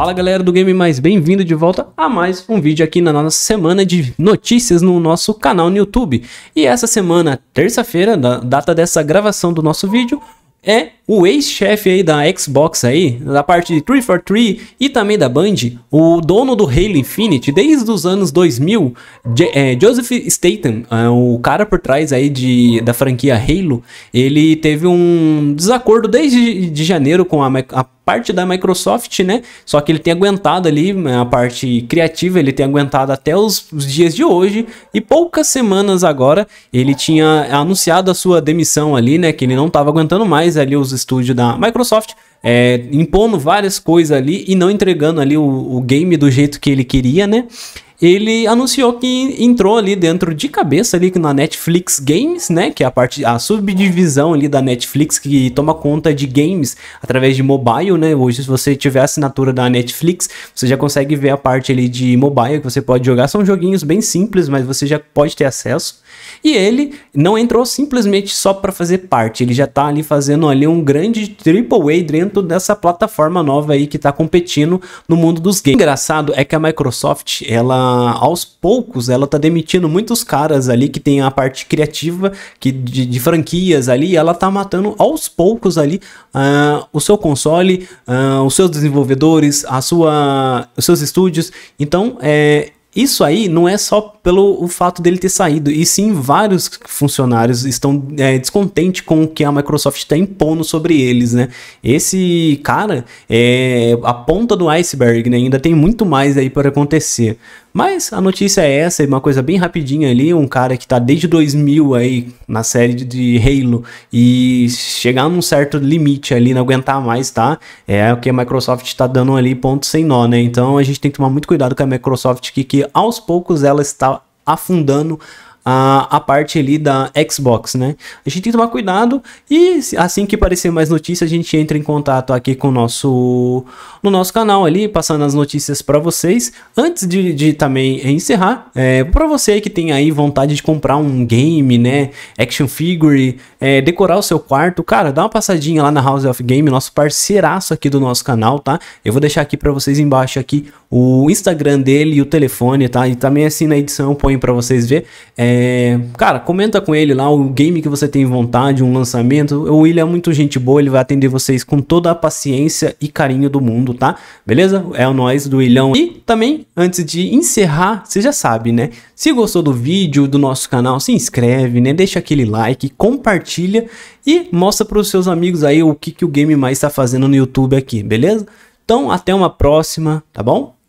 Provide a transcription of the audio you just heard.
Fala galera do Game Mais, bem-vindo de volta a mais um vídeo aqui na nossa semana de notícias no nosso canal no YouTube. E essa semana, terça-feira, data dessa gravação do nosso vídeo, é o ex-chefe aí da Xbox aí, da parte de 343 e também da Band, o dono do Halo Infinite, desde os anos 2000, J é, Joseph Statham, é, o cara por trás aí de, da franquia Halo, ele teve um desacordo desde de janeiro com a, a parte da Microsoft, né? Só que ele tem aguentado ali né, a parte criativa, ele tem aguentado até os, os, dias de hoje e poucas semanas agora ele tinha anunciado a sua demissão ali, né? Que ele não tava aguentando mais ali os Estúdio da Microsoft, é, impondo várias coisas ali e não entregando ali o, o game do jeito que ele queria, né? ele anunciou que entrou ali dentro de cabeça ali na Netflix Games, né, que é a parte a subdivisão ali da Netflix que toma conta de games através de mobile, né? Hoje se você tiver assinatura da Netflix, você já consegue ver a parte ali de mobile que você pode jogar, são joguinhos bem simples, mas você já pode ter acesso. E ele não entrou simplesmente só para fazer parte, ele já tá ali fazendo ali um grande triple A dentro dessa plataforma nova aí que tá competindo no mundo dos games. O engraçado é que a Microsoft, ela ah, aos poucos, ela tá demitindo muitos caras ali que tem a parte criativa que de, de franquias ali, ela tá matando aos poucos ali uh, o seu console, uh, os seus desenvolvedores, a sua, os seus estúdios. Então, é, isso aí não é só pelo o fato dele ter saído, e sim vários funcionários estão é, descontentes com o que a Microsoft está impondo sobre eles, né? Esse cara é a ponta do iceberg, né? Ainda tem muito mais aí para acontecer. Mas a notícia é essa, é uma coisa bem rapidinha ali, um cara que tá desde 2000 aí na série de Halo e chegar num certo limite ali, não aguentar mais, tá? É o que a Microsoft tá dando ali ponto sem nó, né? Então a gente tem que tomar muito cuidado com a Microsoft que, que aos poucos ela está afundando a, a parte ali da Xbox, né? A gente tem que tomar cuidado e assim que aparecer mais notícias, a gente entra em contato aqui com o nosso no nosso canal ali, passando as notícias para vocês. Antes de, de também encerrar, é, para você que tem aí vontade de comprar um game, né? Action figure, é, decorar o seu quarto, cara, dá uma passadinha lá na House of Game, nosso parceiraço aqui do nosso canal, tá? Eu vou deixar aqui para vocês embaixo aqui o Instagram dele e o telefone, tá? E também assim na edição eu ponho para vocês ver. É, é, cara, comenta com ele lá o game que você tem vontade, um lançamento. O William é muito gente boa, ele vai atender vocês com toda a paciência e carinho do mundo, tá? Beleza? É o nós do William. E também, antes de encerrar, você já sabe, né? Se gostou do vídeo, do nosso canal, se inscreve, né? Deixa aquele like, compartilha e mostra para os seus amigos aí o que, que o game mais está fazendo no YouTube aqui, beleza? Então, até uma próxima, tá bom?